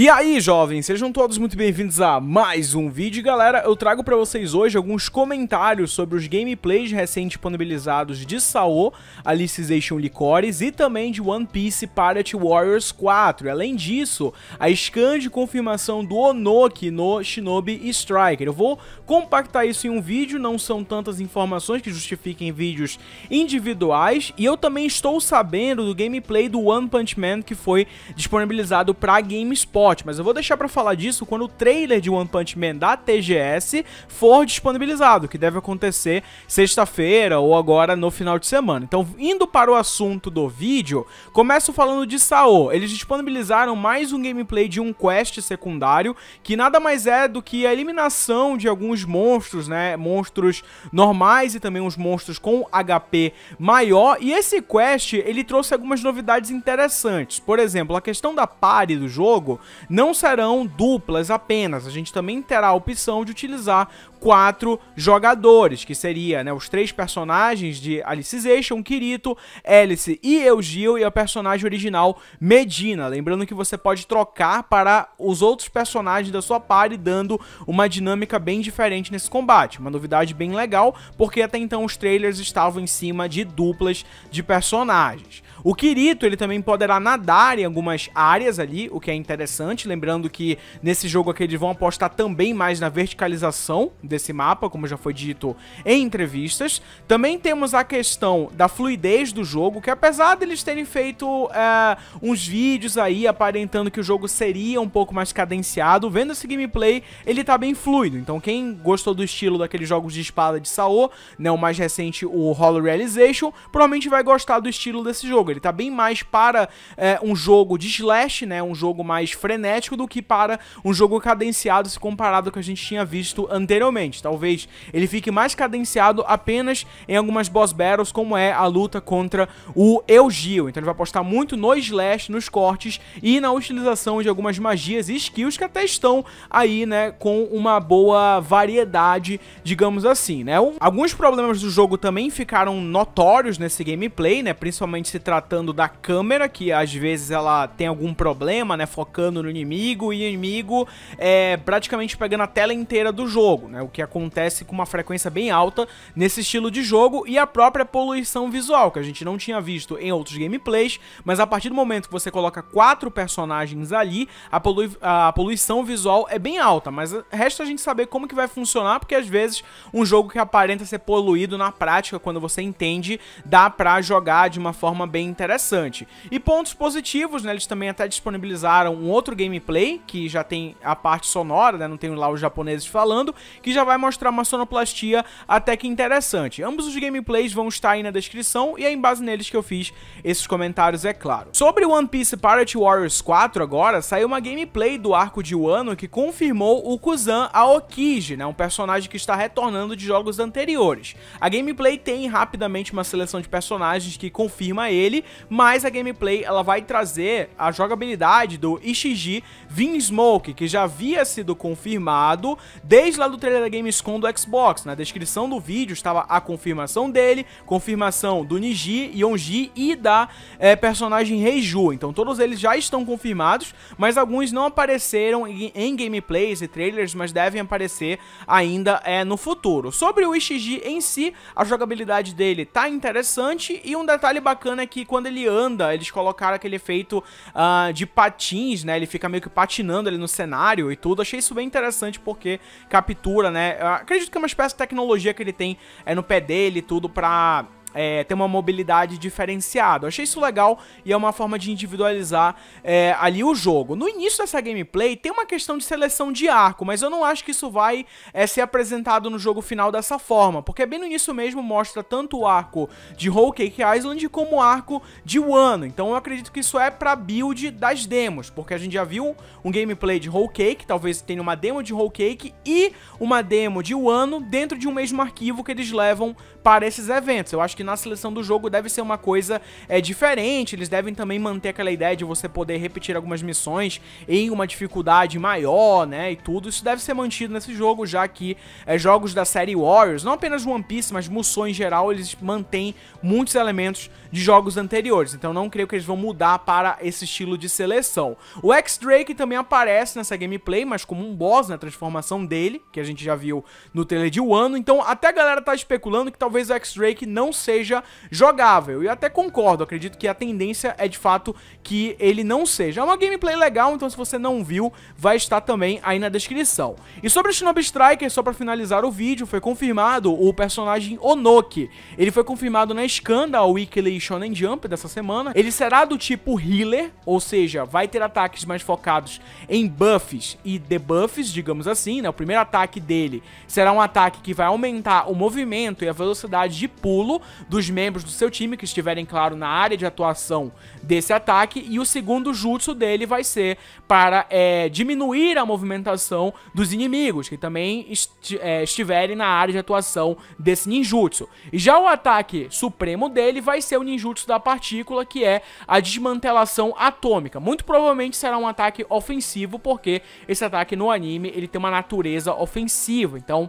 E aí, jovens, sejam todos muito bem-vindos a mais um vídeo. Galera, eu trago para vocês hoje alguns comentários sobre os gameplays recém disponibilizados de Sao, Alicization Licores e também de One Piece Pirate Warriors 4. além disso, a scan de confirmação do Onoki no Shinobi Striker. Eu vou compactar isso em um vídeo, não são tantas informações que justifiquem vídeos individuais. E eu também estou sabendo do gameplay do One Punch Man que foi disponibilizado para GameSpot mas eu vou deixar para falar disso quando o trailer de One Punch Man da TGS for disponibilizado, que deve acontecer sexta-feira ou agora no final de semana. Então, indo para o assunto do vídeo, começo falando de Sao. Eles disponibilizaram mais um gameplay de um quest secundário, que nada mais é do que a eliminação de alguns monstros, né? Monstros normais e também uns monstros com HP maior. E esse quest, ele trouxe algumas novidades interessantes. Por exemplo, a questão da pare do jogo não serão duplas apenas. A gente também terá a opção de utilizar quatro jogadores, que seria né, os três personagens de Alicization, Kirito, Alice e Eugil e a personagem original Medina. Lembrando que você pode trocar para os outros personagens da sua party, dando uma dinâmica bem diferente nesse combate. Uma novidade bem legal, porque até então os trailers estavam em cima de duplas de personagens. O Kirito, ele também poderá nadar em algumas áreas ali, o que é interessante, lembrando que nesse jogo aqui eles vão apostar também mais na verticalização desse mapa, como já foi dito em entrevistas. Também temos a questão da fluidez do jogo, que apesar deles de terem feito é, uns vídeos aí aparentando que o jogo seria um pouco mais cadenciado, vendo esse gameplay, ele tá bem fluido. Então quem gostou do estilo daqueles jogos de espada de Saô, né, o mais recente, o Hollow Realization, provavelmente vai gostar do estilo desse jogo. Ele tá bem mais para é, um jogo de slash, né? Um jogo mais frenético do que para um jogo cadenciado se comparado ao que a gente tinha visto anteriormente. Talvez ele fique mais cadenciado apenas em algumas boss battles, como é a luta contra o Elgio. Então ele vai apostar muito no slash, nos cortes e na utilização de algumas magias e skills que até estão aí, né, com uma boa variedade, digamos assim, né? Alguns problemas do jogo também ficaram notórios nesse gameplay, né? Principalmente se tratando tratando da câmera, que às vezes ela tem algum problema, né? Focando no inimigo e o inimigo é, praticamente pegando a tela inteira do jogo, né? O que acontece com uma frequência bem alta nesse estilo de jogo e a própria poluição visual, que a gente não tinha visto em outros gameplays, mas a partir do momento que você coloca quatro personagens ali, a, polui a poluição visual é bem alta, mas resta a gente saber como que vai funcionar, porque às vezes um jogo que aparenta ser poluído na prática, quando você entende, dá pra jogar de uma forma bem interessante. E pontos positivos, né? Eles também até disponibilizaram um outro gameplay, que já tem a parte sonora, né? Não tem lá os japoneses falando, que já vai mostrar uma sonoplastia até que interessante. Ambos os gameplays vão estar aí na descrição e é em base neles que eu fiz esses comentários, é claro. Sobre One Piece Pirate Warriors 4 agora, saiu uma gameplay do arco de Wano que confirmou o Kuzan Aokiji, né? Um personagem que está retornando de jogos anteriores. A gameplay tem rapidamente uma seleção de personagens que confirma ele mas a gameplay ela vai trazer a jogabilidade do Ishiji Vinsmoke, que já havia sido confirmado desde lá do trailer da Gamescom do Xbox. Na né? descrição do vídeo estava a confirmação dele, confirmação do Niji, Yonji e da é, personagem Reiju. Então todos eles já estão confirmados, mas alguns não apareceram em, em gameplays e trailers, mas devem aparecer ainda é, no futuro. Sobre o Ishiji em si, a jogabilidade dele tá interessante e um detalhe bacana é que quando ele anda, eles colocaram aquele efeito uh, de patins, né? Ele fica meio que patinando ali no cenário e tudo. Achei isso bem interessante porque captura, né? Eu acredito que é uma espécie de tecnologia que ele tem é, no pé dele e tudo pra é, ter uma mobilidade diferenciada. achei isso legal e é uma forma de individualizar é, ali o jogo. No início dessa gameplay tem uma questão de seleção de arco, mas eu não acho que isso vai é, ser apresentado no jogo final dessa forma, porque bem no início mesmo mostra tanto o arco de Whole Cake Island como o arco de Wano. Então eu acredito que isso é pra build das demos, porque a gente já viu um gameplay de Whole Cake, talvez tenha uma demo de Whole Cake e uma demo de Wano dentro de um mesmo arquivo que eles levam para esses eventos. Eu acho que que na seleção do jogo deve ser uma coisa é, diferente, eles devem também manter aquela ideia de você poder repetir algumas missões em uma dificuldade maior, né, e tudo, isso deve ser mantido nesse jogo, já que é, jogos da série Warriors, não apenas One Piece, mas Musou em geral, eles mantêm muitos elementos de jogos anteriores, então não creio que eles vão mudar para esse estilo de seleção. O X-Drake também aparece nessa gameplay, mas como um boss, na né, transformação dele, que a gente já viu no trailer de Wano, então até a galera tá especulando que talvez o X-Drake não seja seja jogável. E eu até concordo, acredito que a tendência é de fato que ele não seja. É uma gameplay legal, então se você não viu, vai estar também aí na descrição. E sobre o Shinobi Striker, só para finalizar o vídeo, foi confirmado o personagem Onoki. Ele foi confirmado na Scandal Weekly Shonen Jump dessa semana. Ele será do tipo healer, ou seja, vai ter ataques mais focados em buffs e debuffs, digamos assim, né? O primeiro ataque dele será um ataque que vai aumentar o movimento e a velocidade de pulo dos membros do seu time que estiverem, claro, na área de atuação desse ataque. E o segundo jutsu dele vai ser para é, diminuir a movimentação dos inimigos, que também est é, estiverem na área de atuação desse ninjutsu. E já o ataque supremo dele vai ser o ninjutsu da partícula, que é a desmantelação atômica. Muito provavelmente será um ataque ofensivo, porque esse ataque no anime ele tem uma natureza ofensiva. Então,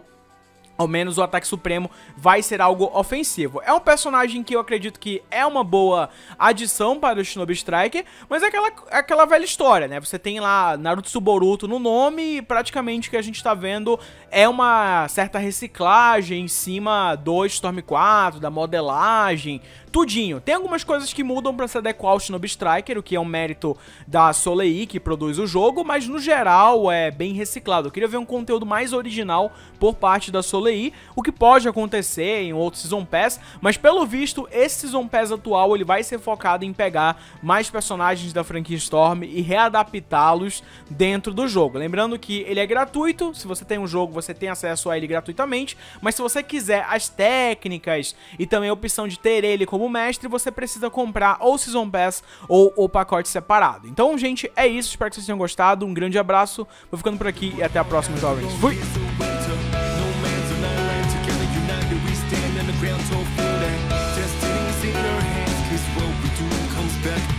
ao menos o ataque supremo vai ser algo ofensivo. É um personagem que eu acredito que é uma boa adição para o Shinobi Striker, mas é aquela, é aquela velha história, né? Você tem lá Naruto Suboruto no nome e praticamente o que a gente está vendo é uma certa reciclagem em cima do Storm 4, da modelagem, tudinho. Tem algumas coisas que mudam para se adequar ao Shinobi Striker, o que é um mérito da Soleil que produz o jogo, mas no geral é bem reciclado. Eu queria ver um conteúdo mais original por parte da Soleil, o que pode acontecer em outro Season Pass, mas pelo visto esse Season Pass atual ele vai ser focado em pegar mais personagens da franquia Storm e readaptá-los dentro do jogo. Lembrando que ele é gratuito, se você tem um jogo você tem acesso a ele gratuitamente, mas se você quiser as técnicas e também a opção de ter ele como como mestre, você precisa comprar ou Season Pass ou o pacote separado. Então, gente, é isso. Espero que vocês tenham gostado. Um grande abraço. Vou ficando por aqui e até a próxima, jovens. Fui! back